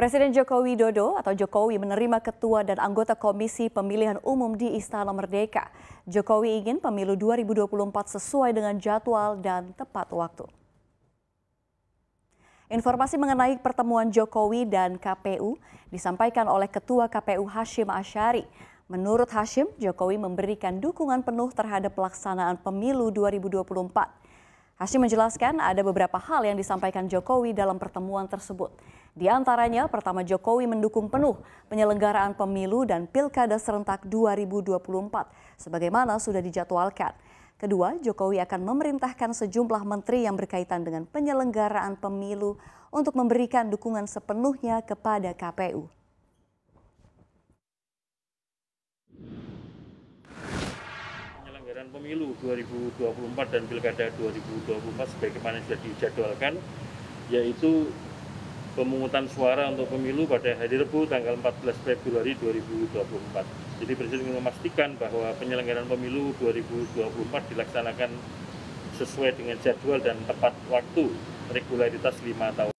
Presiden Joko Widodo atau Jokowi menerima ketua dan anggota Komisi Pemilihan Umum di Istana Merdeka. Jokowi ingin pemilu 2024 sesuai dengan jadwal dan tepat waktu. Informasi mengenai pertemuan Jokowi dan KPU disampaikan oleh Ketua KPU Hashim Ashari. Menurut Hashim, Jokowi memberikan dukungan penuh terhadap pelaksanaan pemilu 2024. Hashim menjelaskan ada beberapa hal yang disampaikan Jokowi dalam pertemuan tersebut. Di antaranya, pertama Jokowi mendukung penuh penyelenggaraan pemilu dan pilkada serentak 2024, sebagaimana sudah dijadwalkan. Kedua, Jokowi akan memerintahkan sejumlah menteri yang berkaitan dengan penyelenggaraan pemilu untuk memberikan dukungan sepenuhnya kepada KPU. pemilu 2024 dan pilkada 2024 sebagaimana sudah dijadwalkan, yaitu pemungutan suara untuk pemilu pada hari Rabu tanggal 14 Februari 2024. Jadi Presiden ingin memastikan bahwa penyelenggaraan pemilu 2024 dilaksanakan sesuai dengan jadwal dan tepat waktu regularitas lima tahun.